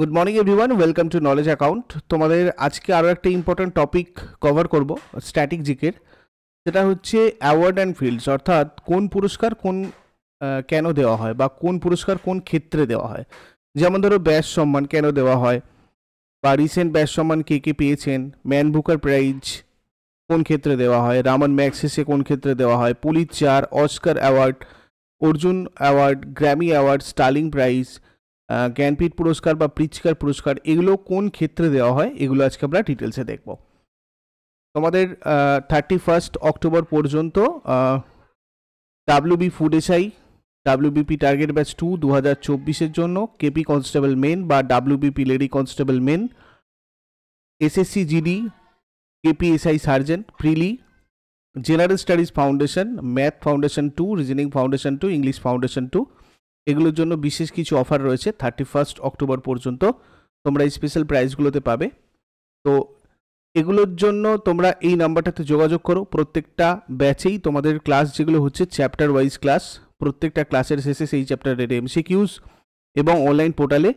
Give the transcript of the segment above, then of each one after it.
good morning everyone welcome to knowledge account তোমাদের আজকে আরও একটা ইম্পর্ট্যান্ট টপিক কভার করব স্ট্যাটিক জিকের সেটা হচ্ছে অ্যাওয়ার্ড অ্যান্ড ফিল্ডস অর্থাৎ কোন পুরস্কার কোন কেন দেওয়া হয় বা কোন পুরস্কার কোন ক্ষেত্রে দেওয়া হয় যেমন ধরো ব্যাস সম্মান কেন দেওয়া হয় বা রিসেন্ট ব্যাস সম্মান কে কে পেয়েছেন ম্যান বুকার প্রাইজ কোন ক্ষেত্রে দেওয়া হয় রামন ম্যাক্সেসে কোন ক্ষেত্রে দেওয়া হয় Pulitzer Oscar award Arjuna award Grammy award Stirling prize Jnanpith পুরস্কার বা প্রিচকার পুরস্কার এগুলো কোন ক্ষেত্রে দেওয়া হয় এগুলো আজকে আমরা ডিটেলসে দেখব তোমাদের থার্টি ফার্স্ট অক্টোবর পর্যন্ত WB food SI WBP target batch two দু হাজার চব্বিশের জন্য কেপি কনস্টেবল মেন বা WBP lady constable main SSC GD SI sergeant prelim general studies foundation math foundation two reasoning foundation two English foundation two এগুলোর জন্য বিশেষ কিছু offer রয়েছে থার্টি ফার্স্ট অক্টোবর পর্যন্ত তোমরা স্পেশাল প্রাইজগুলোতে পাবে তো এগুলোর জন্য তোমরা এই নাম্বারটাতে যোগাযোগ করো প্রত্যেকটা ব্যাচেই তোমাদের ক্লাস যেগুলো হচ্ছে চ্যাপ্টার ওয়াইজ ক্লাস প্রত্যেকটা ক্লাসের শেষে সেই চ্যাপ্টারের এমসিকিউস এবং অনলাইন পোর্টালে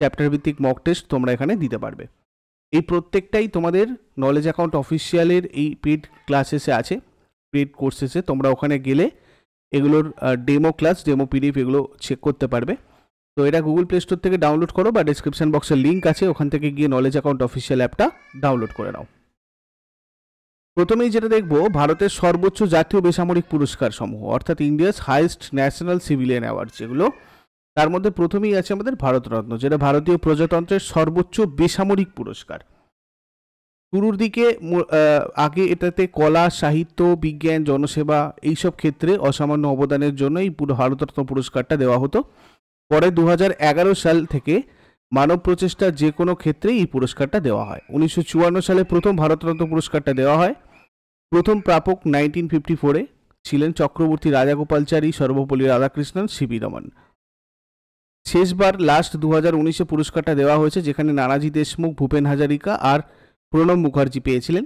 চ্যাপ্টার ভিত্তিক মক টেস্ট তোমরা এখানে দিতে পারবে এই প্রত্যেকটাই তোমাদের নলেজ অ্যাকাউন্ট অফিসিয়ালের এই পেড ক্লাসেসে আছে পেড কোর্সেসে তোমরা ওখানে গেলে এগুলোর ডেমো ক্লাস ডেমো পিডিএফ এগুলো চেক করতে পারবে তো এটা গুগল প্লে স্টোর থেকে ডাউনলোড করো বা ডিসক্রিপশান বক্সের লিঙ্ক আছে ওখান থেকে গিয়ে নলেজ অ্যাকাউন্ট অফিসিয়াল অ্যাপটা ডাউনলোড করে নাও প্রথমেই যেটা দেখব ভারতের সর্বোচ্চ জাতীয় বেসামরিক পুরস্কার সমূহ অর্থাৎ India's highest national civilian award যেগুলো তার মধ্যে প্রথমেই আছে আমাদের ভারতরত্ন যেটা ভারতীয় প্রজাতন্ত্রের সর্বোচ্চ বেসামরিক পুরস্কার শুরুর দিকে আগে এটাতে কলা সাহিত্য বিজ্ঞান জনসেবা এইসব ক্ষেত্রে অসামান্য অবদানের জন্য এই পুরো ভারতরত্ন পুরস্কারটা দেওয়া হতো পরে দু সাল থেকে মানব প্রচেষ্টা যে কোনো ক্ষেত্রেই এই পুরস্কারটা দেওয়া হয় উনিশশো সালে প্রথম ভারতরত্ন পুরস্কারটা দেওয়া হয় প্রথম প্রাপক নাইনটিন ফিফটি ফোরে ছিলেন চক্রবর্তী রাজাগোপালচারী সর্বপল্লী রাধাকৃষ্ণন সিবি রমন শেষবার লাস্ট দু হাজার পুরস্কারটা দেওয়া হয়েছে যেখানে নানাজি দেশমুখ ভূপেন হাজারিকা আর প্রণব মুখার্জি পেয়েছিলেন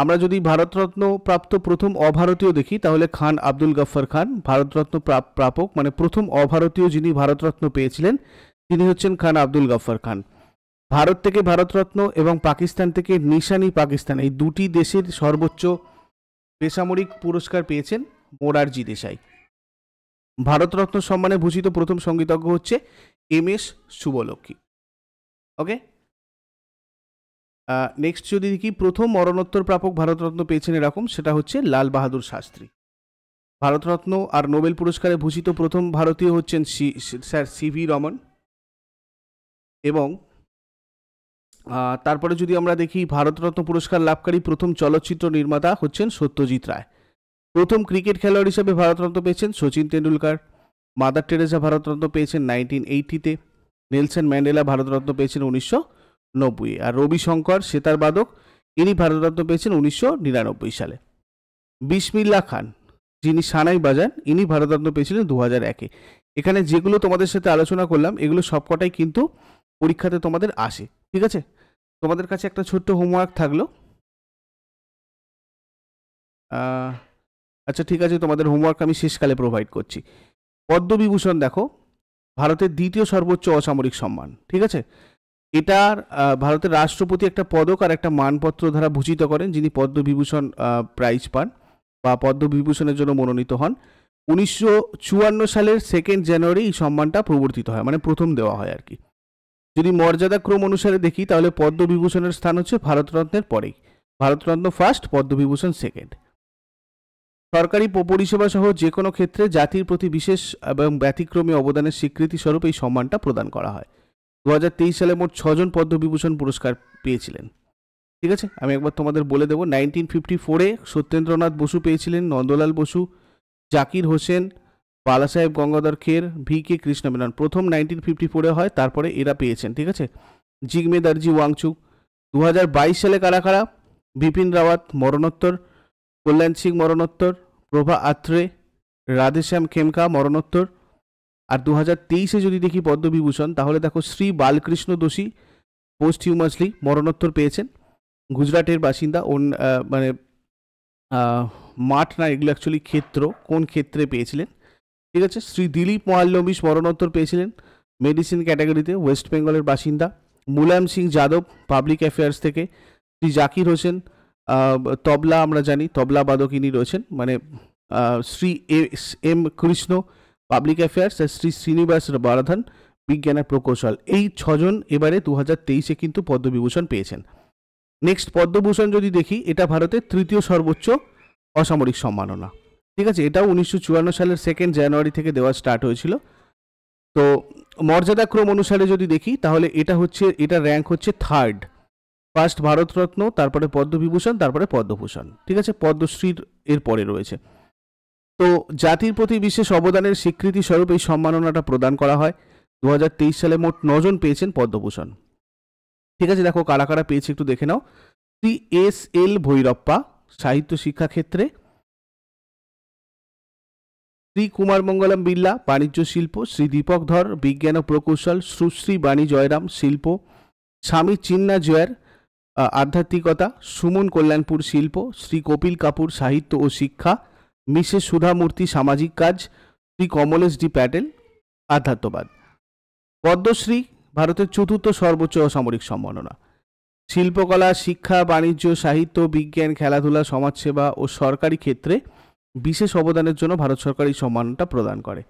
আমরা যদি ভারতরত্ন প্রাপ্ত প্রথম অভারতীয় দেখি তাহলে খান আব্দুল গাফর খান ভারতরত্ন প্রাপক মানে প্রথম অভারতীয় যিনি ভারতরত্ন পেয়েছিলেন তিনি হচ্ছেন খান আব্দুল গাফর খান ভারত থেকে ভারতরত্ন এবং পাকিস্তান থেকে নিশানি পাকিস্তান এই দুটি দেশের সর্বোচ্চ বেসামরিক পুরস্কার পেয়েছেন মোরারজি দেশাই ভারতরত্ন সম্মানে ভূষিত প্রথম সঙ্গীতজ্ঞ হচ্ছে M S Subbulakshmi okay next যদি দেখি প্রথম মরণোত্তর প্রাপক ভারতরত্ন পেয়েছেন এরকম সেটা হচ্ছে লাল বাহাদুর শাস্ত্রী ভারতরত্ন আর নোবেল পুরস্কারে ভূষিত প্রথম ভারতীয় হচ্ছেন স্যার সি রমন এবং তারপরে যদি আমরা দেখি ভারতরত্ন পুরস্কার লাভকারী প্রথম চলচ্চিত্র নির্মাতা হচ্ছেন সত্যজিৎ রায় প্রথম ক্রিকেট খেলোয়াড় হিসেবে ভারতরত্ন পেয়েছেন সচিন তেন্ডুলকার মাদার টেরেসা ভারতরত্ন পেয়েছেন নাইনটিন এইটিতে নেলসন ম্যান্ডেলা ভারতরত্ন পেয়েছেন উনিশশো নব্বই আর রবিশঙ্কর সেতার বাদক ইনি ভারতরত্ন পেয়েছেন উনিশশো নিরানব্বই সালে বিসমিল্লা খান যিনি সানাই বাজান ইনি ভারতরত্ন পেয়েছিলেন দু হাজার একে এখানে যেগুলো তোমাদের সাথে আলোচনা করলাম এগুলো সবকটাই কিন্তু পরীক্ষাতে তোমাদের আসে ঠিক আছে তোমাদের কাছে একটা ছোট্ট হোমওয়ার্ক থাকলো আচ্ছা ঠিক আছে তোমাদের হোমওয়ার্ক আমি শেষকালে প্রোভাইড করছি পদ্মবিভূষণ দেখো ভারতের দ্বিতীয় সর্বোচ্চ অসামরিক সম্মান ঠিক আছে এটার ভারতের রাষ্ট্রপতি একটা পদক আর একটা মানপত্র দ্বারা ভূষিত করেন যিনি পদ্মবিভূষণ প্রাইজ পান বা পদ্মবিভূষণের জন্য মনোনীত হন উনিশশো সালের সেকেন্ড জানুয়ারি এই সম্মানটা প্রবর্তিত হয় মানে প্রথম দেওয়া হয় আর কি যদি মর্যাদাক্রম অনুসারে দেখি তাহলে পদ্মবিভূষণের স্থান হচ্ছে ভারতরত্নের পরেই ভারতরত্ন ফার্স্ট পদ্মবিভূষণ সেকেন্ড সরকারি পরিষেবা সহ যে কোনো ক্ষেত্রে জাতির প্রতি বিশেষ এবং ব্যতিক্রমী অবদানের স্বীকৃতিস্বরূপ এই সম্মানটা প্রদান করা হয় দু সালে মোট ছজন পদ্মবিভূষণ পুরস্কার পেয়েছিলেন ঠিক আছে আমি একবার তোমাদের বলে দেবো নাইনটিন ফিফটি ফোরে সত্যেন্দ্রনাথ বসু পেয়েছিলেন নন্দলাল বসু জাকির হোসেন বালাসাহেব গঙ্গাধর খের ভি কে কৃষ্ণমেনন প্রথম নাইনটিন ফিফটি ফোরে হয় তারপরে এরা পেয়েছেন ঠিক আছে জিগমে দার্জি ওয়াংচুক দু সালে কারা কারা বিপিন রাওয়াত মরণোত্তর কল্যাণ সিং মরণোত্তর প্রভা আত্রে রাধেশ্যাম খেমকা মরণোত্তর আর দু হাজার তেইশে যদি দেখি পদ্মবিভূষণ তাহলে দেখো শ্রী বালকৃষ্ণ দোষী পোস্ট হিউমাসলি মরণোত্তর পেয়েছেন গুজরাটের বাসিন্দা ওন মানে মাঠ না এগুলো অ্যাকচুয়ালি ক্ষেত্র কোন ক্ষেত্রে পেয়েছিলেন ঠিক আছে শ্রী দিলীপ মোয়াল্লম্বী মরণোত্তর পেয়েছিলেন মেডিসিন ক্যাটাগরিতে ওয়েস্ট বেঙ্গলের বাসিন্দা মুলায়ম সিং যাদব পাবলিক অ্যাফেয়ার্স থেকে শ্রী জাকির হোসেন তবলা আমরা জানি তবলা বাদক ইনি রয়েছেন মানে Shri S M Krishna public affairs আর শ্রী শ্রীনিবাস বারাধন বিজ্ঞান প্রকৌশল এই ছজন এবারে দু হাজার তেইশে কিন্তু পদ্মবিভূষণ পেয়েছেন নেক্সট পদ্মভূষণ যদি দেখি এটা ভারতের তৃতীয় সর্বোচ্চ অসামরিক সম্মাননা ঠিক আছে এটাও উনিশশো চুয়ান্ন সালের সেকেন্ড জানুয়ারি থেকে দেওয়া স্টার্ট হয়েছিল তো মর্যাদাক্রম অনুসারে যদি দেখি তাহলে এটা হচ্ছে এটা র্যাঙ্ক হচ্ছে থার্ড ফার্স্ট ভারতরত্ন তারপরে পদ্মবিভূষণ তারপরে পদ্মভূষণ ঠিক আছে পদ্মশ্রীর এর পরে রয়েছে তো জাতির প্রতি বিশেষ অবদানের স্বীকৃতি স্বরূপ এই সম্মাননাটা প্রদান করা হয় দু সালে মোট নজন পেয়েছেন পদ্মভূষণ ঠিক আছে দেখো কারা কারা পেয়েছে একটু দেখে নাও সি এস এল ভৈরপ্পা সাহিত্য শিক্ষা ক্ষেত্রে শ্রী কুমার মঙ্গলম বিড়লা বাণিজ্য শিল্প শ্রী দীপক ধর বিজ্ঞান ও প্রকৌশল সুশ্রী বাণী জয়রাম শিল্প স্বামী চিন্না জয়ের আধ্যাত্মিকতা সুমন কল্যাণপুর শিল্প শ্রী কপিল কাপুর সাহিত্য ও শিক্ষা মিসেস সুধামূর্তি সামাজিক কাজ শ্রী কমলেশ ডি প্যাটেল আধ্যাত্মবাদ পদ্মশ্রী ভারতের চতুর্থ সর্বোচ্চ অসামরিক সম্মাননা শিল্পকলা শিক্ষা বাণিজ্য সাহিত্য বিজ্ঞান খেলাধুলা সমাজসেবা ও সরকারি ক্ষেত্রে বিশেষ অবদানের জন্য ভারত সরকার এই সম্মানটা প্রদান করে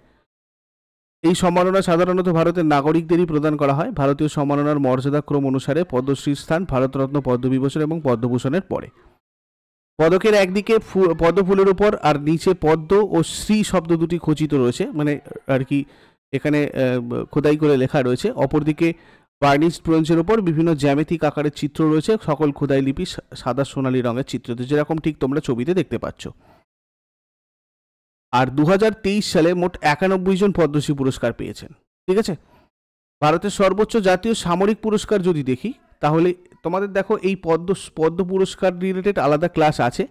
এই সম্মাননা সাধারণত ভারতের নাগরিকদেরই প্রদান করা হয় ভারতীয় সম্মাননার মর্যাদাক্রম অনুসারে পদ্মশ্রীর স্থান ভারতরত্ন পদ্মবিভূষণ এবং পদ্মভূষণের পরে পদকের একদিকে পদ্মফুলের উপর আর নিচে পদ্ম ও শ্রী শব্দ দুটি খচিত রয়েছে মানে আর কি এখানে খোদাই করে লেখা রয়েছে অপরদিকে বার্নিশ ব্রোঞ্জের ওপর বিভিন্ন জ্যামিতিক আকারের চিত্র রয়েছে সকল খোদাই লিপি সাদা সোনালি রঙের চিত্র যেরকম ঠিক তোমরা ছবিতে দেখতে পাচ্ছ আর দু সালে মোট একানব্বই জন পদ্মশ্রী পুরস্কার পেয়েছেন ঠিক আছে ভারতের সর্বোচ্চ জাতীয় সামরিক পুরস্কার যদি দেখি তাহলে তোমাদের দেখো এই পদ্ম পদ্ম পুরস্কার রিলেটেড আলাদা ক্লাস আছে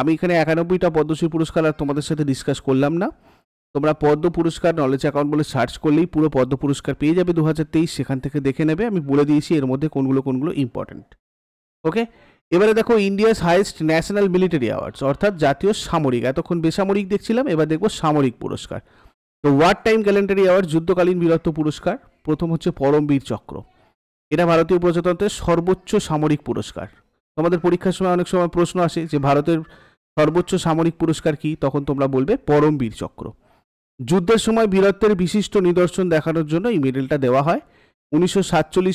আমি এখানে একানব্বইটা পদ্মশ্রী পুরস্কার আর তোমাদের সাথে ডিসকাস করলাম না তোমরা পদ্ম পুরস্কার নলেজ অ্যাকাউন্ট বলে সার্চ করলেই পুরো পদ্ম পুরস্কার পেয়ে যাবে দু সেখান থেকে দেখে নেবে আমি বলে দিয়েছি এর মধ্যে কোনগুলো কোনগুলো ইম্পর্টেন্ট ওকে এবারে দেখো India's highest national military awards অর্থাৎ জাতীয় সামরিক এতক্ষণ বেসামরিক দেখছিলাম এবার দেখবো সামরিক পুরস্কার তো ওয়ার টাইম ক্যালেন্ডারি অ্যাওয়ার্ড যুদ্ধকালীন বীরত্ব পুরস্কার প্রথম হচ্ছে পরমবীর চক্র এটা ভারতীয় প্রজাতন্ত্রের সর্বোচ্চ সামরিক পুরস্কার তোমাদের পরীক্ষার সময় অনেক সময় প্রশ্ন আসে যে ভারতের সর্বোচ্চ সামরিক পুরস্কার কি তখন তোমরা বলবে পরমবীর চক্র যুদ্ধের সময় বীরত্বের বিশিষ্ট নিদর্শন দেখানোর জন্য এই মেডেলটা দেওয়া হয় উনিশশো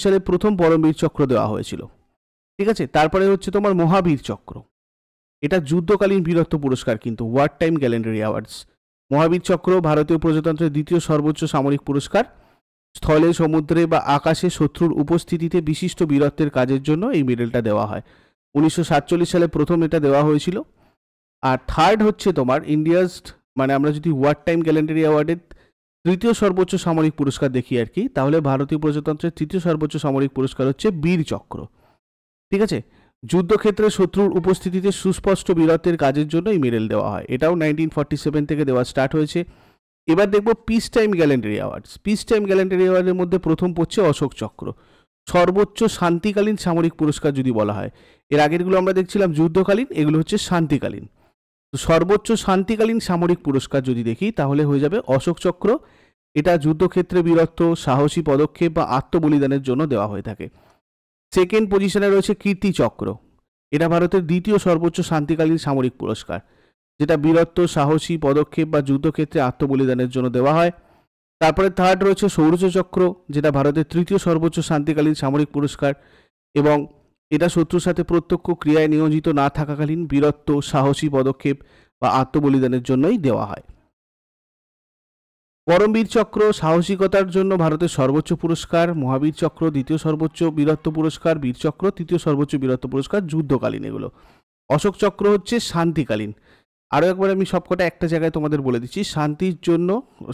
সালে প্রথম পরমবীর চক্র দেওয়া হয়েছিল ঠিক আছে তারপরে হচ্ছে তোমার মহাবীর চক্র এটা যুদ্ধকালীন বীরত্ব পুরস্কার কিন্তু wartime gallantry awards Mahavir Chakra ভারতীয় প্রজাতন্ত্রের দ্বিতীয় সর্বোচ্চ সামরিক পুরস্কার স্থলে সমুদ্রে বা আকাশে শত্রুর উপস্থিতিতে বিশিষ্ট বীরত্বের কাজের জন্য এই মেডেলটা দেওয়া হয় উনিশশো সালে প্রথম এটা দেওয়া হয়েছিল আর থার্ড হচ্ছে তোমার ইন্ডিয়াস মানে আমরা যদি ওয়ার টাইম ক্যালেন্ডারি অ্যাওয়ার্ডের তৃতীয় সর্বোচ্চ সামরিক পুরস্কার দেখি আর কি তাহলে ভারতীয় প্রজাতন্ত্রের তৃতীয় সর্বোচ্চ সামরিক পুরস্কার হচ্ছে বীর চক্র ঠিক আছে যুদ্ধক্ষেত্রে শত্রুর উপস্থিতিতে সুস্পষ্ট বীরত্বের কাজের জন্য এই মেডেল দেওয়া হয় এটাও নাইনটিন ফর্টি সেভেন থেকে দেওয়া স্টার্ট হয়েছে এবার দেখব peacetime gallantry awards peacetime gallantry অ্যাওয়ার্ডের মধ্যে প্রথম পড়ছে অশোক চক্র সর্বোচ্চ শান্তিকালীন সামরিক পুরস্কার যদি বলা হয় এর আগেরগুলো আমরা দেখছিলাম যুদ্ধকালীন এগুলো হচ্ছে শান্তিকালীন তো সর্বোচ্চ শান্তিকালীন সামরিক পুরস্কার যদি দেখি তাহলে হয়ে যাবে অশোক চক্র এটা যুদ্ধক্ষেত্রে বীরত্ব সাহসী পদক্ষেপ বা আত্মবলিদানের জন্য দেওয়া হয়ে থাকে সেকেন্ড পজিশনে রয়েছে চক্র এটা ভারতের দ্বিতীয় সর্বোচ্চ শান্তিকালীন সামরিক পুরস্কার যেটা বীরত্ব সাহসী পদক্ষেপ বা যুদ্ধক্ষেত্রে আত্মবলিদানের জন্য দেওয়া হয় তারপরে থার্ড রয়েছে চক্র যেটা ভারতের তৃতীয় সর্বোচ্চ শান্তিকালীন সামরিক পুরস্কার এবং এটা শত্রুর সাথে প্রত্যক্ষ ক্রিয়ায় নিয়োজিত না থাকাকালীন বীরত্ব সাহসী পদক্ষেপ বা আত্মবলিদানের জন্যই দেওয়া হয় পরমবীর চক্র সাহসিকতার জন্য ভারতের সর্বোচ্চ পুরস্কার মহাবীর চক্র দ্বিতীয় সর্বোচ্চ বীরত্ব পুরস্কার বীরচক্র তৃতীয় সর্বোচ্চ বীরত্ব পুরস্কার যুদ্ধকালীন এগুলো অশোক চক্র হচ্ছে শান্তিকালীন আরও একবার আমি সবকটা একটা জায়গায় তোমাদের বলে দিচ্ছি শান্তির জন্য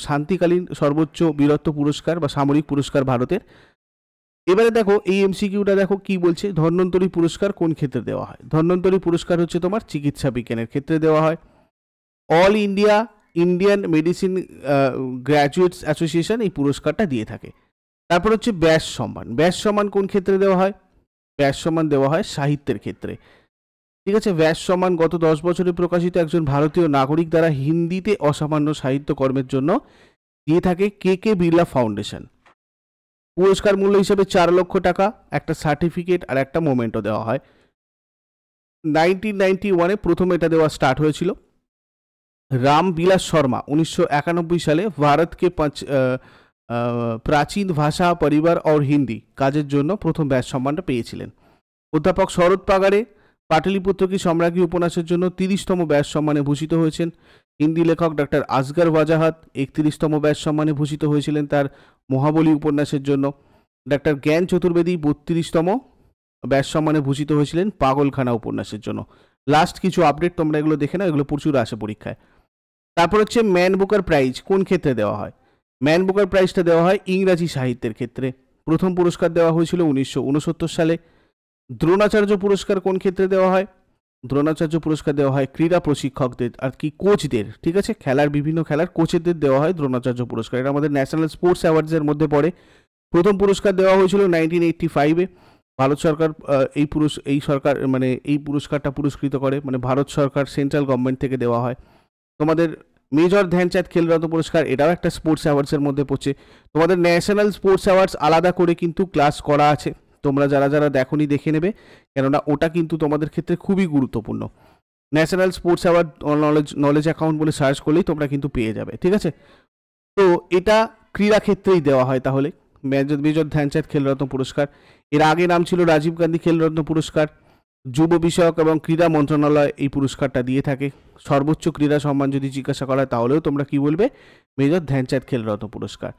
শান্তিকালীন সর্বোচ্চ বীরত্ব পুরস্কার বা সামরিক পুরস্কার ভারতের এবারে দেখো এই এমসিকিউটা দেখো কি বলছে ধন্যন্তরী পুরস্কার কোন ক্ষেত্রে দেওয়া হয় ধর্নন্তরী পুরস্কার হচ্ছে তোমার চিকিৎসা বিজ্ঞানের ক্ষেত্রে দেওয়া হয় All India Indian Medicine Graduates Association এই পুরস্কারটা দিয়ে থাকে তারপর হচ্ছে ব্যাস সম্মান ব্যাস সম্মান কোন ক্ষেত্রে দেওয়া হয় ব্যাস সম্মান দেওয়া হয় সাহিত্যের ক্ষেত্রে ঠিক আছে ব্যাস সম্মান গত দশ বছরে প্রকাশিত একজন ভারতীয় নাগরিক দ্বারা হিন্দিতে অসামান্য সাহিত্য কর্মের জন্য দিয়ে থাকে কে কে বিড়লা ফাউন্ডেশন পুরস্কার মূল্য হিসেবে চার লক্ষ টাকা একটা সার্টিফিকেট আর একটা মোমেন্টও দেওয়া হয় নাইনটিন নাইনটি ওয়ানে প্রথম এটা দেওয়া স্টার্ট হয়েছিল রাম বিলাস শর্মা উনিশশো একানব্বই সালে ভারতকে পাঁচ প্রাচীন ভাষা পরিবার ওর হিন্দি কাজের জন্য প্রথম ব্যাস সম্মানটা পেয়েছিলেন অধ্যাপক শরৎ পাগারে পাটলিপুত্র কি সম্রাজ্ঞী উপন্যাসের জন্য তিরিশতম ব্যাস সম্মানে ভূষিত হয়েছেন হিন্দি লেখক ডক্টর আসগার ওয়াজাহাত একত্রিশতম ব্যাস সম্মানে ভূষিত হয়েছিলেন তার মহাবলী উপন্যাসের জন্য ডক্টর জ্ঞান চতুর্বেদী বত্রিশতম ব্যাস সম্মানে ভূষিত হয়েছিলেন পাগলখানা উপন্যাসের জন্য লাস্ট কিছু আপডেট তোমরা এগুলো দেখে নাও এগুলো প্রচুর আসে পরীক্ষায় তারপর হচ্ছে ম্যান বুকার প্রাইজ কোন ক্ষেত্রে দেওয়া হয় ম্যান বুকার প্রাইজটা দেওয়া হয় ইংরাজি সাহিত্যের ক্ষেত্রে প্রথম পুরস্কার দেওয়া হয়েছিল উনিশশো সালে দ্রোণাচার্য পুরস্কার কোন ক্ষেত্রে দেওয়া হয় দ্রোণাচার্য পুরস্কার দেওয়া হয় ক্রীড়া প্রশিক্ষকদের আর কি কোচদের ঠিক আছে খেলার বিভিন্ন খেলার কোচেদের দেওয়া হয় দ্রোণাচার্য পুরস্কার এটা আমাদের ন্যাশনাল স্পোর্টস অ্যাওয়ার্ডসের মধ্যে পড়ে প্রথম পুরস্কার দেওয়া হয়েছিল নাইনটিন এইটটি ফাইভে ভারত সরকার এই পুরুষ এই সরকার মানে এই পুরস্কারটা পুরস্কৃত করে মানে ভারত সরকার সেন্ট্রাল গভর্নমেন্ট থেকে দেওয়া হয় তোমাদের মেজর ধ্যানচাঁদ খেলরত পুরস্কার এটাও একটা স্পোর্টস অ্যাওয়ার্ডসের মধ্যে পড়ছে তোমাদের ন্যাশনাল স্পোর্টস অ্যাওয়ার্ডস আলাদা করে কিন্তু ক্লাস করা আছে তোমরা যারা যারা দেখো দেখে নেবে কেননা ওটা কিন্তু তোমাদের ক্ষেত্রে খুবই গুরুত্বপূর্ণ national sports award knowledge knowledge account বলে সার্চ করলেই তোমরা কিন্তু পেয়ে যাবে ঠিক আছে তো এটা ক্রীড়া ক্ষেত্রেই দেওয়া হয় তাহলে মেজর মেজর ধ্যানচাঁদ খেলরত্ন পুরস্কার এর আগে নাম ছিল রাজীব গান্ধী খেলরত্ন পুরস্কার যুব বিষয়ক এবং ক্রীড়া মন্ত্রণালয় এই পুরস্কারটা দিয়ে থাকে সর্বোচ্চ ক্রীড়া সম্মান যদি জিজ্ঞাসা করা হয় তাহলেও তোমরা কি বলবে মেজর ধ্যানচাঁদ খেলরত্ন পুরস্কার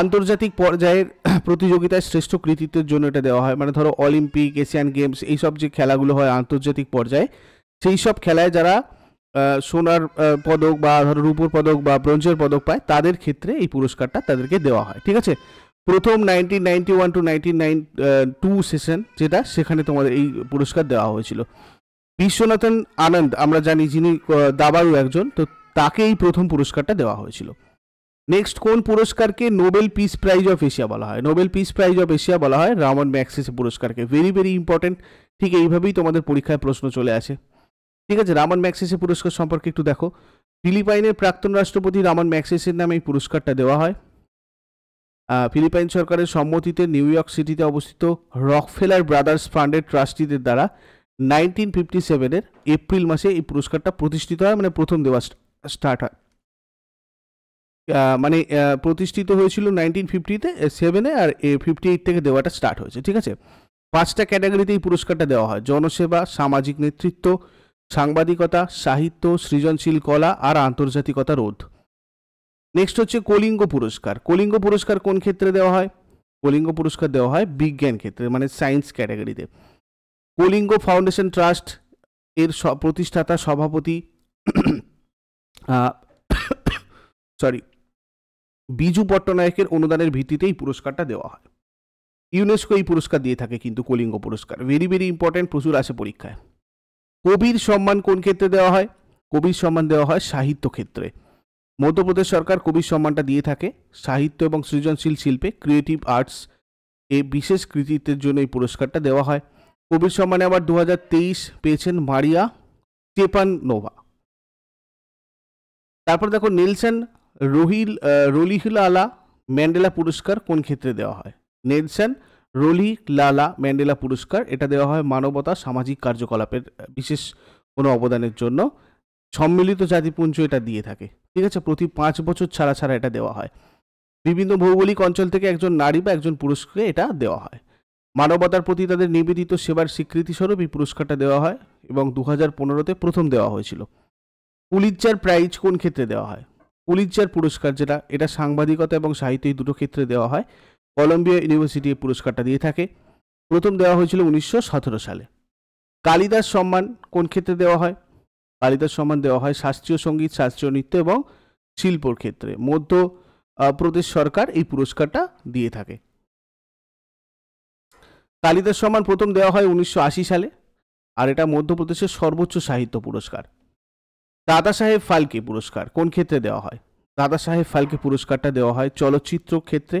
আন্তর্জাতিক পর্যায়ের প্রতিযোগিতায় শ্রেষ্ঠ কৃতিত্বের জন্য এটা দেওয়া হয় মানে ধরো অলিম্পিক এশিয়ান গেমস এইসব যে খেলাগুলো হয় আন্তর্জাতিক পর্যায়ে সেই সব খেলায় যারা সোনার পদক বা ধরো রূপোর পদক বা ব্রোঞ্জের পদক পায় তাদের ক্ষেত্রে এই পুরস্কারটা তাদেরকে দেওয়া হয় ঠিক আছে প্রথম nineteen ninety one to nineteen nine two session যেটা সেখানে তোমাদের এই পুরস্কার দেওয়া হয়েছিল বিশ্বনাথন আনন্দ আমরা জানি যিনি দাবারু একজন তো তাকে এই প্রথম পুরস্কারটা দেওয়া হয়েছিল নেক্সট কোন পুরস্কারকে Nobel peace prize of Asia বলা হয় Nobel peace prize of Asia বলা হয় রামন ম্যাক্সিস পুরস্কারকে ভেরি ভেরি ইম্পর্টেন্ট ঠিক এইভাবেই তোমাদের পরীক্ষায় প্রশ্ন চলে আসে ঠিক আছে রামন ম্যাক্সিসে পুরস্কার সম্পর্কে একটু দেখো ফিলিপাইনের প্রাক্তন রাষ্ট্রপতি রামন ম্যাক্সিসের নামে এই পুরস্কারটা দেওয়া হয় ফিলিপাইন সরকারের সম্মতিতে নিউ ইয়র্ক সিটিতে অবস্থিত রকফেলার ব্রাদার্স ফান্ডের ট্রাস্টিদের দ্বারা নাইনটিন ফিফটি সেভেনের এপ্রিল মাসে এই পুরস্কারটা প্রতিষ্ঠিত হয় মানে প্রথম দেওয়া স্টার্ট হয় মানে প্রতিষ্ঠিত হয়েছিল নাইনটিন ফিফটিতে সেভেনে আর ফিফটি এইট থেকে দেওয়াটা স্টার্ট হয়েছে ঠিক আছে পাঁচটা ক্যাটাগরিতে এই পুরস্কারটা দেওয়া হয় জনসেবা সামাজিক নেতৃত্ব সাংবাদিকতা সাহিত্য সৃজনশীল কলা আর আন্তর্জাতিকতা রোধ নেক্সট হচ্ছে কলিঙ্গ পুরস্কার কলিঙ্গ পুরস্কার কোন ক্ষেত্রে দেওয়া হয় কলিঙ্গ পুরস্কার দেওয়া হয় বিজ্ঞান ক্ষেত্রে মানে সায়েন্স ক্যাটাগরিতে কলিঙ্গ ফাউন্ডেশন ট্রাস্ট এর প্রতিষ্ঠাতা সভাপতি সরি বিজু পট্টনায়কের অনুদানের ভিত্তিতে এই পুরস্কারটা দেওয়া হয় ইউনেস্কো এই পুরস্কার দিয়ে থাকে কিন্তু কলিঙ্গ পুরস্কার ভেরি ভেরি ইম্পর্ট্যান্ট প্রচুর আসে পরীক্ষায় কবির সম্মান কোন ক্ষেত্রে দেওয়া হয় কবির সম্মান দেওয়া হয় সাহিত্য ক্ষেত্রে মধ্যপ্রদেশ সরকার কবির সম্মানটা দিয়ে থাকে সাহিত্য এবং সৃজনশীল শিল্পে ক্রিয়েটিভ আর্টস এ বিশেষ কৃতিত্বের জন্য এই পুরস্কারটা দেওয়া হয় কবির সম্মানে আবার দু পেয়েছেন মারিয়া টেপান নোভা তারপর দেখো নেলসন রোহিল রোলিহুল লালা ম্যান্ডেলা পুরস্কার কোন ক্ষেত্রে দেওয়া হয় নেলসন রোলি লালা ম্যান্ডেলা পুরস্কার এটা দেওয়া হয় মানবতা সামাজিক কার্যকলাপের বিশেষ কোনো অবদানের জন্য সম্মিলিত জাতিপুঞ্জ এটা দিয়ে থাকে ঠিক আছে প্রতি পাঁচ বছর ছাড়া ছাড়া এটা দেওয়া হয় বিভিন্ন ভৌগোলিক অঞ্চল থেকে একজন নারী বা একজন পুরুষকে এটা দেওয়া হয় মানবতার প্রতি তাদের নিবেদিত সেবার স্বীকৃতিস্বরূপ এই পুরস্কারটা দেওয়া হয় এবং দু হাজার পনেরোতে প্রথম দেওয়া হয়েছিল পুলিৎজার প্রাইজ কোন ক্ষেত্রে দেওয়া হয় পুলিৎজার পুরস্কার যেটা এটা সাংবাদিকতা এবং সাহিত্য এই দুটো ক্ষেত্রে দেওয়া হয় কলম্বিয়া ইউনিভার্সিটি পুরস্কারটা দিয়ে থাকে প্রথম দেওয়া হয়েছিল উনিশশো সালে কালিদাস সম্মান কোন ক্ষেত্রে দেওয়া হয় কালিদাস সম্মান দেওয়া হয় শাস্ত্রীয় সঙ্গীত শাস্ত্রীয় নৃত্য এবং শিল্পর ক্ষেত্রে মধ্য প্রদেশ সরকার এই পুরস্কারটা দিয়ে থাকে কালিদাস সম্মান প্রথম দেওয়া হয় উনিশশো সালে আর এটা মধ্যপ্রদেশের সর্বোচ্চ সাহিত্য পুরস্কার দাদা সাহেব ফালকে পুরস্কার কোন ক্ষেত্রে দেওয়া হয় দাদা সাহেব ফালকে পুরস্কারটা দেওয়া হয় চলচ্চিত্র ক্ষেত্রে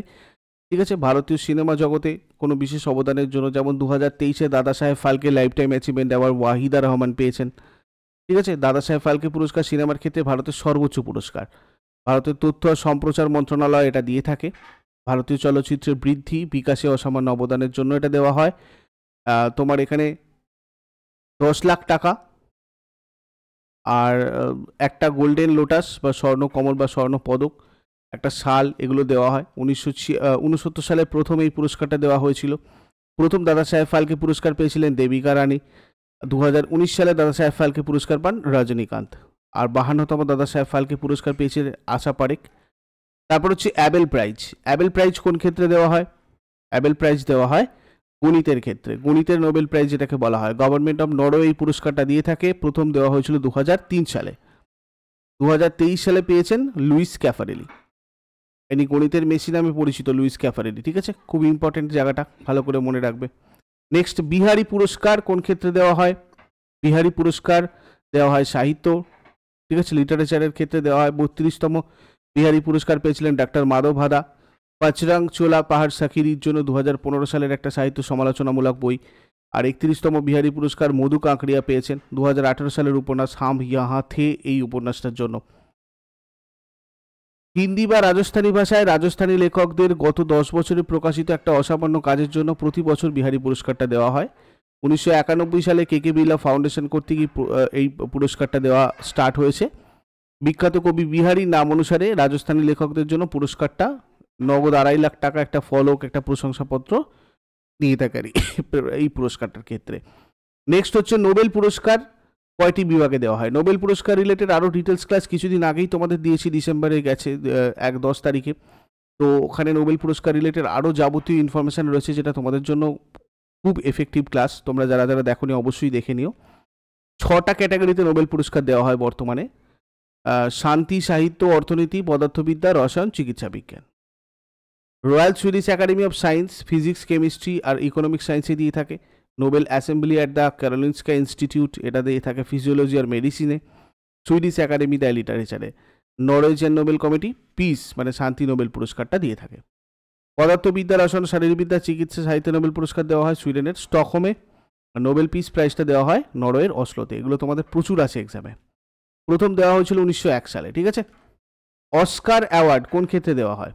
ঠিক আছে ভারতীয় সিনেমা জগতে কোনো বিশেষ অবদানের জন্য যেমন দু হাজার তেইশে Dada Saheb Phalke lifetime achievement award Waheeda Rehman পেয়েছেন ঠিক আছে দাদা সাহেব ফালকে পুরস্কার সিনেমার ক্ষেত্রে ভারতের সর্বোচ্চ পুরস্কার ভারতের তথ্য আর সম্প্রচার মন্ত্রণালয় এটা দিয়ে থাকে ভারতীয় চলচ্চিত্রের বৃদ্ধি বিকাশে অসামান্য অবদানের জন্য এটা দেওয়া হয় তোমার এখানে দশ লাখ টাকা আর একটা গোল্ডেন লোটাস বা স্বর্ণ কমল বা স্বর্ণ পদক একটা শাল এগুলো দেওয়া হয় উনিশশো উনসত্তর সালে প্রথম এই পুরস্কারটা দেওয়া হয়েছিল প্রথম দাদা সাহেব ফালকে পুরস্কার পেয়েছিলেন দেবিকা রানী দু সালে দাদা সাহেব ফালকে পুরস্কার পান রজনীকান্ত আর বাহান্নতম দাদা সাহেব ফালকে পুরস্কার পেয়েছিলেন আশা পারেক তারপর হচ্ছে অ্যাবেল প্রাইজ অ্যাবেল প্রাইজ কোন ক্ষেত্রে দেওয়া হয় অ্যাবেল প্রাইজ দেওয়া হয় গণিতের ক্ষেত্রে গণিতের নোবেল প্রাইজ যেটাকে বলা হয় গভর্নমেন্ট অফ নরওয়ে এই পুরস্কারটা দিয়ে থাকে প্রথম দেওয়া হয়েছিল দু সালে দু সালে পেয়েছেন লুইস ক্যাফারেলি ইনি গণিতের মেশিন নামে পরিচিত লুইস ক্যাফারেলি ঠিক আছে খুব ইম্পর্টেন্ট জায়গাটা ভালো করে মনে রাখবে নেক্সট বিহারি পুরস্কার কোন ক্ষেত্রে দেওয়া হয় বিহারি পুরস্কার দেওয়া হয় সাহিত্য ঠিক আছে লিটারেচারের ক্ষেত্রে দেওয়া হয় বত্রিশতম বিহারি পুরস্কার পেয়েছিলেন ডাক্তার মাধব হাদা পাঁচরাং চোলা পাহাড় সাকিরির জন্য দু সালের একটা সাহিত্য সমালোচনামূলক বই আর একত্রিশতম বিহারী পুরস্কার মধু কাঁকড়িয়া পেয়েছেন দু সালের উপন্যাস হাম ইয়াহা থে এই উপন্যাসটার জন্য হিন্দি বা রাজস্থানী ভাষায় রাজস্থানী লেখকদের গত দশ বছরে প্রকাশিত একটা অসামান্য কাজের জন্য প্রতি বছর বিহারী পুরস্কারটা দেওয়া হয় উনিশশো একানব্বই সালে কে কে বিড়লা ফাউন্ডেশন কর্তৃক এই পুরস্কারটা দেওয়া স্টার্ট হয়েছে বিখ্যাত কবি বিহারীর নাম অনুসারে রাজস্থানী লেখকদের জন্য পুরস্কারটা নগদ আড়াই লাখ টাকা একটা ফলক একটা প্রশংসাপত্র নিয়ে থাকে এই পুরস্কারটার ক্ষেত্রে নেক্সট হচ্ছে নোবেল পুরস্কার কয়টি বিভাগে দেওয়া হয় নোবেল পুরস্কার রিলেটেড আরও ডিটেলস ক্লাস কিছুদিন আগেই তোমাদের দিয়েছি ডিসেম্বরে গেছে এক দশ তারিখে তো ওখানে নোবেল পুরস্কার রিলেটেড আরও যাবতীয় ইনফরমেশান রয়েছে যেটা তোমাদের জন্য খুব এফেক্টিভ ক্লাস তোমরা যারা যারা দেখো নি অবশ্যই দেখে নিও ছটা ক্যাটাগরিতে নোবেল পুরস্কার দেওয়া হয় বর্তমানে শান্তি সাহিত্য অর্থনীতি পদার্থবিদ্যা রসায়ন চিকিৎসা বিজ্ঞান Royal Swedish Academy of Science physics chemistry আর ইকোনমিক সায়েন্সে দিয়ে থাকে Nobel Assembly at the Karolinska Institute এটা দিয়ে থাকে ফিজিওলজি আর মেডিসিনে সুইডিশ একাডেমি দেয় লিটারেচারে নরওয়েজিয়ান নোবেল কমিটি পিস মানে শান্তি নোবেল পুরস্কারটা দিয়ে থাকে পদার্থবিদ্যা রসায়ন শারীরবিদ্যা চিকিৎসা সাহিত্য নোবেল পুরস্কার দেওয়া হয় সুইডেনের স্টকহোমে নোবেল পিস প্রাইজটা দেওয়া হয় নরওয়ের অসলোতে এগুলো তোমাদের প্রচুর আছে এক্সামে প্রথম দেওয়া হয়েছিল উনিশশো এক সালে ঠিক আছে অস্কার অ্যাওয়ার্ড কোন ক্ষেত্রে দেওয়া হয়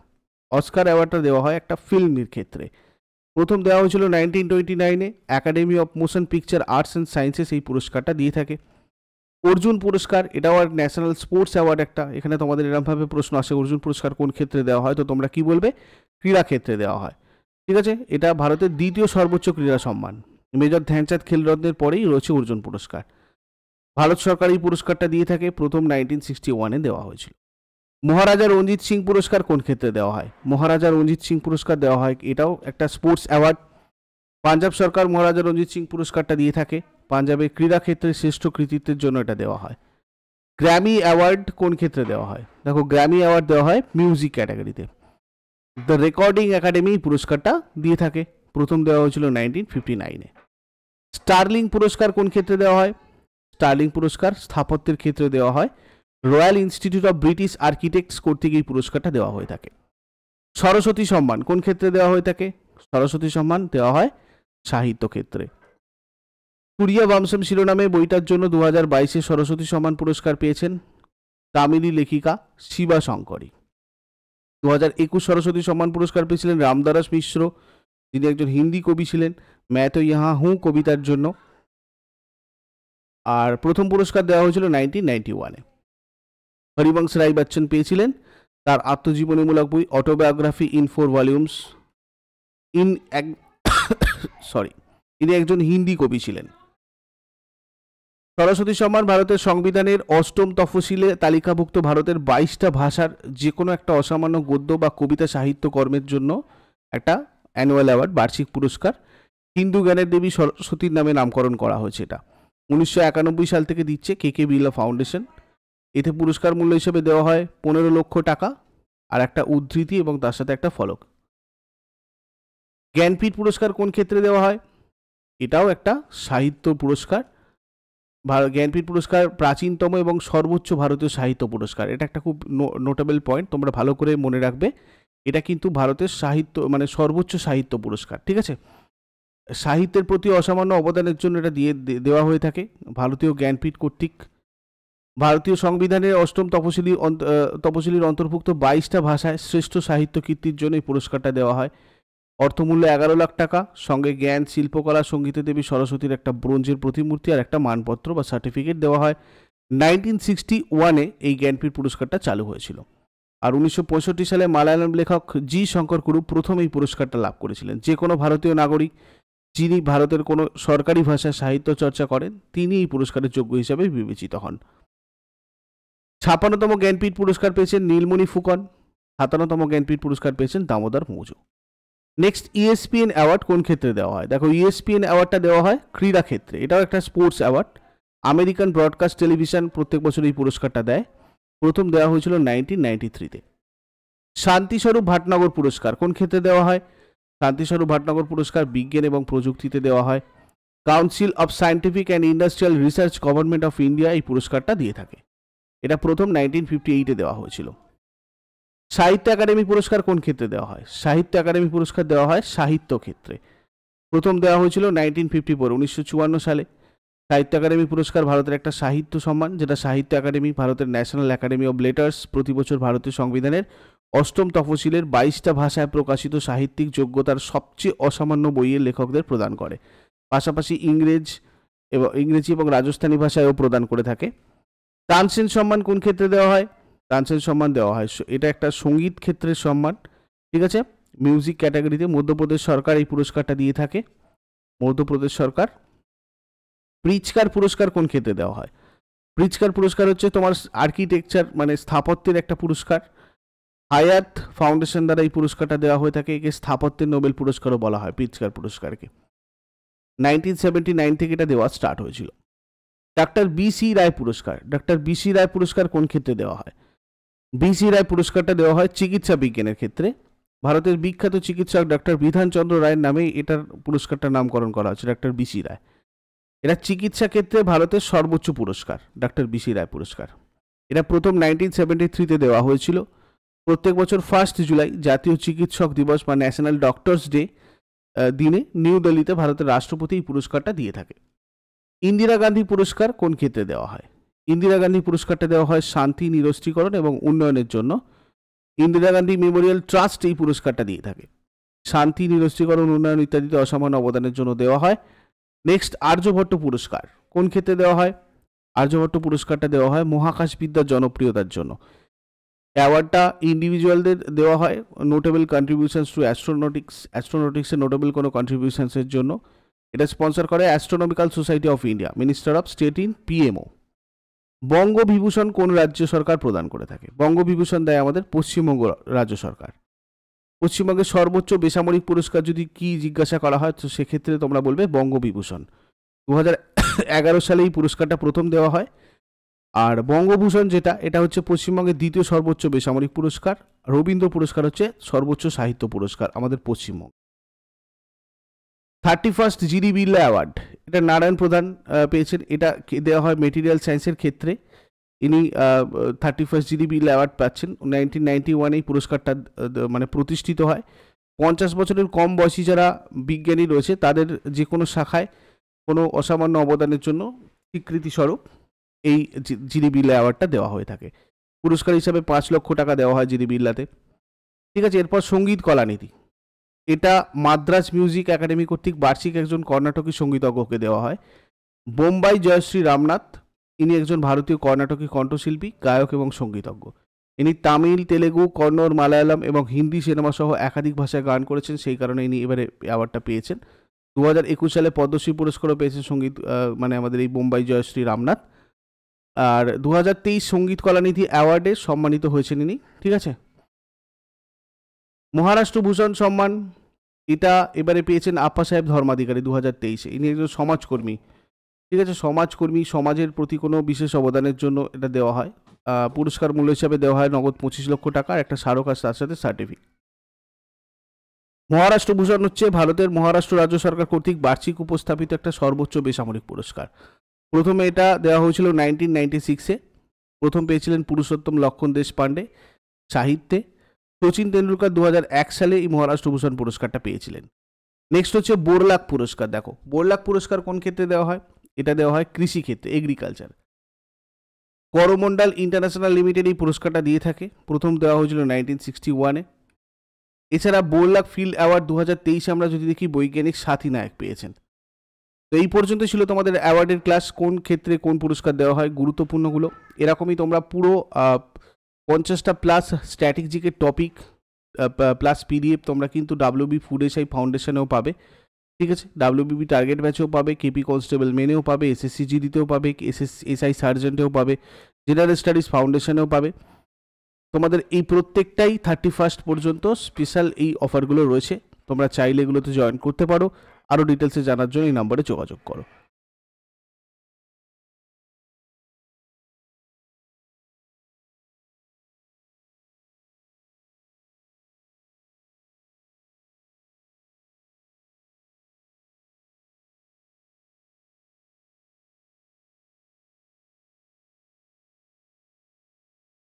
অস্কার অ্যাওয়ার্ডটা দেওয়া হয় একটা ফিল্মের ক্ষেত্রে প্রথম দেওয়া হয়েছিল নাইনটিন টোয়েন্টি নাইনে Academy of Motion Picture Arts and Sciences এই পুরস্কারটা দিয়ে থাকে অর্জুন পুরস্কার এটাও আর ন্যাশনাল স্পোর্টস অ্যাওয়ার্ড একটা এখানে তোমাদের এরমভাবে প্রশ্ন আসে অর্জুন পুরস্কার কোন ক্ষেত্রে দেওয়া হয় তো তোমরা কি বলবে ক্রীড়া ক্ষেত্রে দেওয়া হয় ঠিক আছে এটা ভারতের দ্বিতীয় সর্বোচ্চ ক্রীড়া সম্মান মেজর ধ্যানচাঁদ খেলরত্নের পরেই রয়েছে অর্জুন পুরস্কার ভারত সরকার এই পুরস্কারটা দিয়ে থাকে প্রথম নাইনটিন সিক্সটি ওয়ানে দেওয়া হয়েছিল মহারাজা রঞ্জিত সিং পুরস্কার কোন ক্ষেত্রে দেওয়া হয় মহারাজা রঞ্জিত সিং পুরস্কার দেওয়া হয় এটাও একটা স্পোর্টস অ্যাওয়ার্ড পাঞ্জাব সরকার মহারাজা রঞ্জিত সিং পুরস্কারটা দিয়ে থাকে পাঞ্জাবের ক্রীড়া ক্ষেত্রে শ্রেষ্ঠ কৃতিত্বের জন্য এটা দেওয়া হয় গ্র্যামি অ্যাওয়ার্ড কোন ক্ষেত্রে দেওয়া হয় দেখো গ্র্যামি অ্যাওয়ার্ড দেওয়া হয় মিউজিক ক্যাটাগরিতে দ্য রেকর্ডিং একাডেমি পুরস্কারটা দিয়ে থাকে প্রথম দেওয়া হয়েছিল নাইনটিন ফিফটি নাইনে স্টার্লিং পুরস্কার কোন ক্ষেত্রে দেওয়া হয় স্টার্লিং পুরস্কার স্থাপত্যের ক্ষেত্রে দেওয়া হয় Royal Institute of British Architects কর্তৃক এই পুরস্কারটা দেওয়া হয়ে থাকে সরস্বতী সম্মান কোন ক্ষেত্রে দেওয়া হয়ে থাকে সরস্বতী সম্মান দেওয়া হয় সাহিত্য ক্ষেত্রে কুরিয়া বামসম শিরোনামে বইটার জন্য দু হাজার বাইশে সরস্বতী সম্মান পুরস্কার পেয়েছেন তামিলি লেখিকা শিবা শঙ্করী দু হাজার একুশ সরস্বতী সম্মান পুরস্কার পেয়েছিলেন রামদারাস মিশ্র যিনি একজন হিন্দি কবি ছিলেন ম্যায় তো ইহা হু কবিতার জন্য আর প্রথম পুরস্কার দেওয়া হয়েছিল নাইনটিন নাইনটি ওয়ানে হরিবংশ রায় বচ্চন পেয়েছিলেন তার আত্মজীবনীমূলক বই autobiography in four volumes in এক সরি ইনি একজন হিন্দি কবি ছিলেন সরস্বতী সম্মান ভারতের সংবিধানের অষ্টম তফসিলে তালিকাভুক্ত ভারতের বাইশটা ভাষার যে কোনো একটা অসামান্য গদ্য বা কবিতা সাহিত্য কর্মের জন্য একটা অ্যানুয়াল অ্যাওয়ার্ড বার্ষিক পুরস্কার হিন্দু জ্ঞানের দেবী সরস্বতীর নামে নামকরণ করা হয়েছে এটা উনিশশো সাল থেকে দিচ্ছে কে কে বিড়লা ফাউন্ডেশন এতে পুরস্কার মূল্য হিসেবে দেওয়া হয় পনেরো লক্ষ টাকা আর একটা উদ্ধৃতি এবং তার সাথে একটা ফলক জ্ঞানপীঠ পুরস্কার কোন ক্ষেত্রে দেওয়া হয় এটাও একটা সাহিত্য পুরস্কার জ্ঞানপীঠ পুরস্কার প্রাচীনতম এবং সর্বোচ্চ ভারতীয় সাহিত্য পুরস্কার এটা একটা খুব নোটেবল পয়েন্ট তোমরা ভালো করে মনে রাখবে এটা কিন্তু ভারতের সাহিত্য মানে সর্বোচ্চ সাহিত্য পুরস্কার ঠিক আছে সাহিত্যের প্রতি অসামান্য অবদানের জন্য এটা দিয়ে দেওয়া হয়ে থাকে ভারতীয় জ্ঞানপীঠ কর্তৃক ভারতীয় সংবিধানের অষ্টম তপশিলি তপশিলির অন্তর্ভুক্ত বাইশটা ভাষায় শ্রেষ্ঠ সাহিত্য কীর্তির জন্য এই পুরস্কারটা দেওয়া হয় অর্থমূল্য এগারো লাখ টাকা সঙ্গে জ্ঞান শিল্পকলা সঙ্গীত দেবী সরস্বতীর একটা ব্রোঞ্জের প্রতিমূর্তি আর একটা মানপত্র বা সার্টিফিকেট দেওয়া হয় নাইনটিন সিক্সটি ওয়ানে এই জ্ঞানপীঠ পুরস্কারটা চালু হয়েছিল আর উনিশশো সালে মালায়ালাম লেখক জি শঙ্কর কুরু প্রথম এই পুরস্কারটা লাভ করেছিলেন যে কোনো ভারতীয় নাগরিক যিনি ভারতের কোনো সরকারি ভাষায় সাহিত্য চর্চা করেন তিনি এই পুরস্কারের যোগ্য হিসাবে বিবেচিত হন ছাপ্পান্নতম জ্ঞানপীঠ পুরস্কার পেয়েছেন নীলমণি ফুকন সাতান্নতম জ্ঞানপীঠ পুরস্কার পেয়েছেন Damodar Mauzo next ESPN award কোন ক্ষেত্রে দেওয়া হয় দেখো ইএসপিএন e অ্যাওয়ার্ডটা দেওয়া হয় ক্রীড়া ক্ষেত্রে এটাও একটা sports award American broadcast television প্রত্যেক বছর এই পুরস্কারটা দেয় প্রথম দেওয়া হয়েছিল নাইনটিন নাইনটি থ্রিতে শান্তিস্বরূপ ভাটনগর পুরস্কার কোন ক্ষেত্রে দেওয়া হয় শান্তিস্বরূপ ভাটনগর পুরস্কার বিজ্ঞান এবং প্রযুক্তিতে দেওয়া হয় Council of Scientific and Industrial Research Government of India এই পুরস্কারটা দিয়ে থাকে এটা প্রথম নাইনটিন ফিফটি এইটে দেওয়া হয়েছিল সাহিত্য একাডেমি পুরস্কার কোন ক্ষেত্রে দেওয়া হয় সাহিত্য একাডেমি পুরস্কার দেওয়া হয় সাহিত্য ক্ষেত্রে প্রথম দেওয়া হয়েছিল নাইনটিন ফিফটি ফোর উনিশশো সালে সাহিত্য একাডেমি পুরস্কার ভারতের একটা সাহিত্য সম্মান যেটা সাহিত্য একাডেমি ভারতের ন্যাশনাল একাডেমি অব লেটার্স প্রতি বছর ভারতীয় সংবিধানের অষ্টম তফসিলের বাইশটা ভাষায় প্রকাশিত সাহিত্যিক যোগ্যতার সবচেয়ে অসামান্য বইয়ের লেখকদের প্রদান করে পাশাপাশি ইংরেজ এবং ইংরেজি এবং রাজস্থানী ভাষায়ও প্রদান করে থাকে তানসেন সম্মান কোন ক্ষেত্রে দেওয়া হয় তানসেন সম্মান দেওয়া হয় এটা একটা সঙ্গীত ক্ষেত্রের সম্মান ঠিক আছে মিউজিক ক্যাটাগরিতে মধ্যপ্রদেশ সরকার এই পুরস্কারটা দিয়ে থাকে মধ্যপ্রদেশ সরকার প্রিচকার পুরস্কার কোন ক্ষেত্রে দেওয়া হয় প্রিচকার পুরস্কার হচ্ছে তোমার আর্কিটেকচার মানে স্থাপত্যের একটা পুরস্কার হায়াত ফাউন্ডেশন দ্বারা এই পুরস্কারটা দেওয়া হয়ে থাকে একে স্থাপত্যের নোবেল পুরস্কারও বলা হয় পিচকার পুরস্কারকে নাইনটিন সেভেন্টি নাইন থেকে এটা দেওয়া স্টার্ট হয়েছিল ডাক্তার বিসি রায় পুরস্কার ডাক্তার বিসি রায় পুরস্কার কোন ক্ষেত্রে দেওয়া হয় বিসি রায় পুরস্কারটা দেওয়া হয় চিকিৎসা বিজ্ঞানের ক্ষেত্রে ভারতের বিখ্যাত চিকিৎসক ডাক্তার বিধানচন্দ্র রায়ের নামে এটার পুরস্কারটা নামকরণ করা হয়েছে ডাক্তার বিসি রায় এরা চিকিৎসা ক্ষেত্রে ভারতের সর্বোচ্চ পুরস্কার ডাক্তার বিসি রায় পুরস্কার এটা প্রথম নাইনটিন সেভেন্টি থ্রিতে দেওয়া হয়েছিল প্রত্যেক বছর ফার্স্ট জুলাই জাতীয় চিকিৎসক দিবস বা ন্যাশনাল ডক্টরস ডে দিনে নিউ দিল্লিতে ভারতের রাষ্ট্রপতি এই পুরস্কারটা দিয়ে থাকে ইন্দিরা গান্ধী পুরস্কার কোন ক্ষেত্রে দেওয়া হয় ইন্দিরা গান্ধী পুরস্কারটা দেওয়া হয় শান্তি নিরস্ত্রীকরণ এবং উন্নয়নের জন্য ইন্দিরা গান্ধী মেমোরিয়াল ট্রাস্ট এই পুরস্কারটা দিয়ে থাকে শান্তি নিরস্ত্রীকরণ উন্নয়ন ইত্যাদিতে অসামান্য অবদানের জন্য দেওয়া হয় নেক্সট আর্যভট্ট পুরস্কার কোন ক্ষেত্রে দেওয়া হয় আর্যভট্ট পুরস্কারটা দেওয়া হয় মহাকাশবিদ্যার জনপ্রিয়তার জন্য অ্যাওয়ার্ডটা ইন্ডিভিজুয়ালদের দেওয়া হয় নোটেবল কন্ট্রিবিউশনস টু অ্যাস্ট্রোনটিক্স অ্যাস্ট্রোনটিক্সের নোটেবল কোনো কন্ট্রিবিউশনসের জন্য এটা স্পন্সর করে Astronomical Society of India Minister of State in PMO Banga Bibhushan কোন রাজ্য সরকার প্রদান করে থাকে বঙ্গবিভূষণ দেয় আমাদের পশ্চিমবঙ্গ রাজ্য সরকার পশ্চিমবঙ্গের সর্বোচ্চ বেসামরিক পুরস্কার যদি কি জিজ্ঞাসা করা হয় তো সেক্ষেত্রে তোমরা বলবে বঙ্গবিভূষণ দু এগারো সালে এই পুরস্কারটা প্রথম দেওয়া হয় আর বঙ্গভূষণ যেটা এটা হচ্ছে পশ্চিমবঙ্গের দ্বিতীয় সর্বোচ্চ বেসামরিক পুরস্কার রবীন্দ্র পুরস্কার হচ্ছে সর্বোচ্চ সাহিত্য পুরস্কার আমাদের Paschimbanga thirty first GD Birla award এটা নারায়ণ প্রধান পেয়েছেন এটা দেওয়া হয় মেটেরিয়াল সায়েন্সের ক্ষেত্রে ইনি thirty first GD Birla award পাচ্ছেন নাইনটিন নাইনটি ওয়ানেই এই পুরস্কারটা মানে প্রতিষ্ঠিত হয় পঞ্চাশ বছরের কম বয়সী যারা বিজ্ঞানী রয়েছে তাদের যে কোনো শাখায় কোনো অসামান্য অবদানের জন্য স্বীকৃতিস্বরূপ এই জিডি বিল্লা অ্যাওয়ার্ডটা দেওয়া হয়ে থাকে পুরস্কার হিসাবে পাঁচ লক্ষ টাকা দেওয়া হয় জিডি বিল্লাতে ঠিক আছে এরপর সঙ্গীত কলানীতি এটা মাদ্রাজ মিউজিক একাডেমি কর্তৃক বার্ষিক একজন কর্ণাটকী সঙ্গীতজ্ঞকে দেওয়া হয় বোম্বাই জয়শ্রী রামনাথ ইনি একজন ভারতীয় কর্ণাটকী কণ্ঠশিল্পী গায়ক এবং সঙ্গীতজ্ঞ ইনি তামিল তেলেগু কন্নড় মালায়ালাম এবং হিন্দি সিনেমা সহ একাধিক ভাষায় গান করেছেন সেই কারণে ইনি এবারে অ্যাওয়ার্ডটা পেয়েছেন দু হাজার একুশ সালে পদ্মশ্রী পুরস্কারও পেয়েছেন সঙ্গীত মানে আমাদের এই বোম্বাই জয়শ্রী রামনাথ আর দু হাজার তেইশ সঙ্গীত কলানিধি অ্যাওয়ার্ডে সম্মানিত হয়েছেন ইনি ঠিক আছে মহারাষ্ট্র ভূষণ সম্মান এটা এবারে পেয়েছেন আপ্পা সাহেব ধর্মাধিকারী দু হাজার তেইশে ইনি একজন সমাজকর্মী ঠিক আছে সমাজকর্মী সমাজের প্রতি কোনো বিশেষ অবদানের জন্য এটা দেওয়া হয় পুরস্কার মূল্য হিসাবে দেওয়া হয় নগদ পঁচিশ লক্ষ টাকা একটা স্মারক আছে তার সাথে সার্টিফিকেট মহারাষ্ট্র ভূষণ হচ্ছে ভারতের মহারাষ্ট্র রাজ্য সরকার কর্তৃক বার্ষিক উপস্থাপিত একটা সর্বোচ্চ বেসামরিক পুরস্কার প্রথমে এটা দেওয়া হয়েছিল নাইনটিন নাইনটি সিক্সে প্রথম পেয়েছিলেন পুরুষোত্তম লক্ষণ দেশপাণ্ডে সাহিত্যে শচীন তেন্ডুলকার দু সালে এই মহারাষ্ট্র ভূষণ পুরস্কারটা পেয়েছিলেন নেক্সট হচ্ছে বোরলাক পুরস্কার দেখো বোরলাক পুরস্কার কোন ক্ষেত্রে দেওয়া হয় এটা দেওয়া হয় কৃষি ক্ষেত্রে এগ্রিকালচার করমণ্ডল ইন্টারন্যাশনাল লিমিটেড এই পুরস্কারটা দিয়ে থাকে প্রথম দেওয়া হয়েছিল নাইনটিন সিক্সটি ওয়ানে এছাড়া বোরলাক ফিল্ড অ্যাওয়ার্ড দু হাজার তেইশে আমরা যদি দেখি বৈজ্ঞানিক সাথী নায়ক পেয়েছেন তো এই পর্যন্ত ছিল তোমাদের অ্যাওয়ার্ডের ক্লাস কোন ক্ষেত্রে কোন পুরস্কার দেওয়া হয় গুরুত্বপূর্ণগুলো এরকমই তোমরা পুরো পঞ্চাশটা প্লাস স্ট্র্যাটেজিকের টপিক প্লাস পিডিএফ তোমরা কিন্তু ডাব্লিউবি ফুড এসআই ফাউন্ডেশনেও পাবে ঠিক আছে ডাব্লিউবিপি টার্গেট ব্যাচেও পাবে কেপি কনস্টেবল মেনেও পাবে এসএসসি জিডিতেও পাবে এস এসআই সার্জেন্টেও পাবে জেনারেল স্টাডিজ ফাউন্ডেশনেও পাবে তোমাদের এই প্রত্যেকটাই থার্টি ফার্স্ট পর্যন্ত স্পেশাল এই অফারগুলো রয়েছে তোমরা চাইলে এগুলোতে জয়েন করতে পারো আরও ডিটেলসে জানার জন্য এই নাম্বারে যোগাযোগ করো